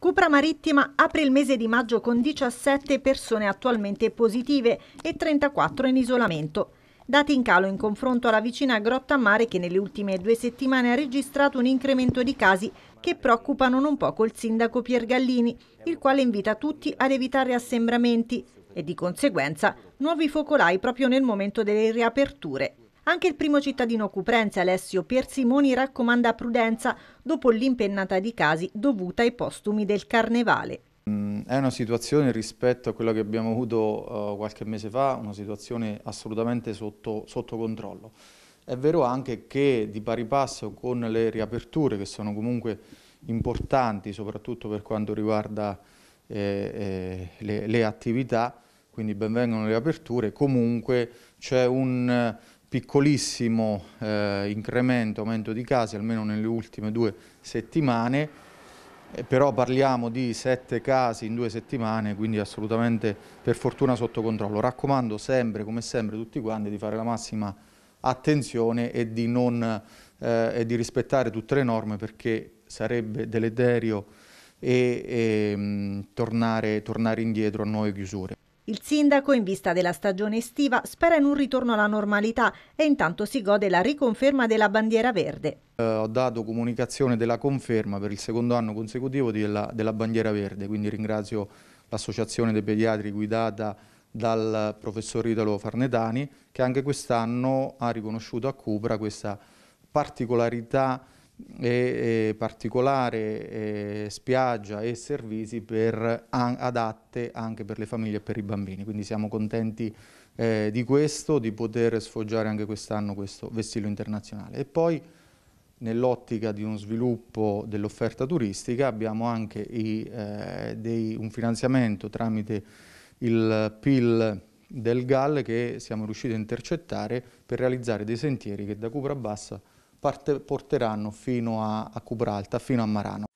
Cupra Marittima apre il mese di maggio con 17 persone attualmente positive e 34 in isolamento. Dati in calo in confronto alla vicina Grotta Mare che nelle ultime due settimane ha registrato un incremento di casi che preoccupano non poco il sindaco Piergallini, il quale invita tutti ad evitare assembramenti e di conseguenza nuovi focolai proprio nel momento delle riaperture. Anche il primo cittadino cuprense Alessio Persimoni raccomanda prudenza dopo l'impennata di casi dovuta ai postumi del carnevale. Mm, è una situazione rispetto a quella che abbiamo avuto eh, qualche mese fa, una situazione assolutamente sotto, sotto controllo. È vero anche che di pari passo con le riaperture che sono comunque importanti soprattutto per quanto riguarda eh, eh, le, le, attività, quindi benvengono le aperture, comunque c'è un piccolissimo eh, incremento, aumento di casi, almeno nelle ultime due settimane, eh, però parliamo di sette casi in due settimane, quindi assolutamente per fortuna sotto controllo. Raccomando sempre, come sempre, tutti quanti di fare la massima attenzione e di, non, eh, e di rispettare tutte le norme perché sarebbe deleterio e, e mh, mm, tornare, tornare indietro a nuove chiusure. Il sindaco, in vista della stagione estiva, spera in un ritorno alla normalità e intanto si gode la riconferma della bandiera verde. Eh, ho dato comunicazione della conferma per il secondo anno consecutivo della, della bandiera verde, quindi ringrazio l'associazione dei pediatri guidata dal professor Italo Farnetani che anche quest'anno ha riconosciuto a Cupra questa particolarità e, e particolare e spiaggia e servizi per, an, adatte anche per le famiglie e per i bambini. Quindi siamo contenti eh, di questo, di poter sfoggiare anche quest'anno questo vestito internazionale. E poi nell'ottica di uno sviluppo dell'offerta turistica abbiamo anche i, eh, dei, un finanziamento tramite il PIL del GAL che siamo riusciti a intercettare per realizzare dei sentieri che da Cupra Bassa porteranno fino a, a Cubralta, fino a Marano.